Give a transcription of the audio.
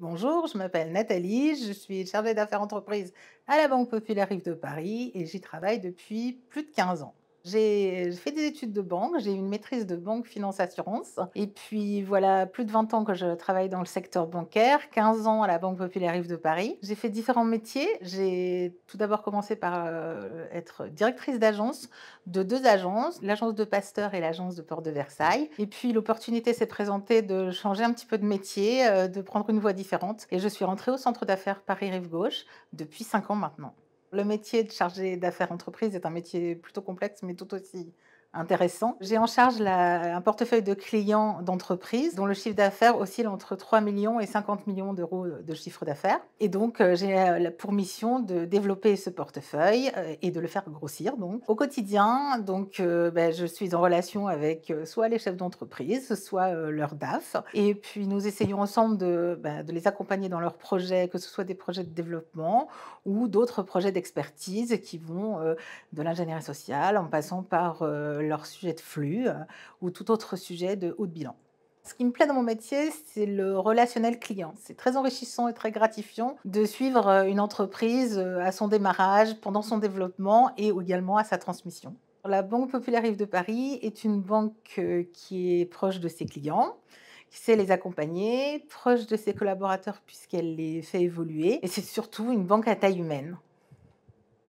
Bonjour, je m'appelle Nathalie, je suis chargée d'affaires entreprises à la Banque Populaire Rive de Paris et j'y travaille depuis plus de 15 ans. J'ai fait des études de banque, j'ai une maîtrise de banque finance assurance. Et puis voilà, plus de 20 ans que je travaille dans le secteur bancaire, 15 ans à la Banque Populaire Rive de Paris. J'ai fait différents métiers. J'ai tout d'abord commencé par euh, être directrice d'agence de deux agences, l'agence de Pasteur et l'agence de Port de Versailles. Et puis l'opportunité s'est présentée de changer un petit peu de métier, euh, de prendre une voie différente. Et je suis rentrée au centre d'affaires Paris Rive Gauche depuis 5 ans maintenant. Le métier de chargé d'affaires entreprise est un métier plutôt complexe, mais tout aussi intéressant. J'ai en charge un portefeuille de clients d'entreprise dont le chiffre d'affaires oscille entre 3 millions et 50 millions d'euros de chiffre d'affaires. Et donc, euh, j'ai euh, pour mission de développer ce portefeuille euh, et de le faire grossir. Donc, au quotidien, donc, ben, je suis en relation avec soit les chefs d'entreprise, soit leur DAF. Et puis, nous essayons ensemble ben, de, les accompagner dans leurs projets, que ce soit des projets de développement ou d'autres projets d'expertise qui vont de l'ingénierie sociale en passant par leur sujet de flux euh, ou tout autre sujet de haut de bilan. Ce qui me plaît dans mon métier, c'est le relationnel client. C'est très enrichissant et très gratifiant de suivre euh, une entreprise euh, à son démarrage, pendant son développement et également à sa transmission. La Banque Populaire Yves de Paris est une banque qui est proche de ses clients, qui sait les accompagner, proche de ses collaborateurs puisqu'elle les fait évoluer. Et c'est surtout une banque à taille humaine.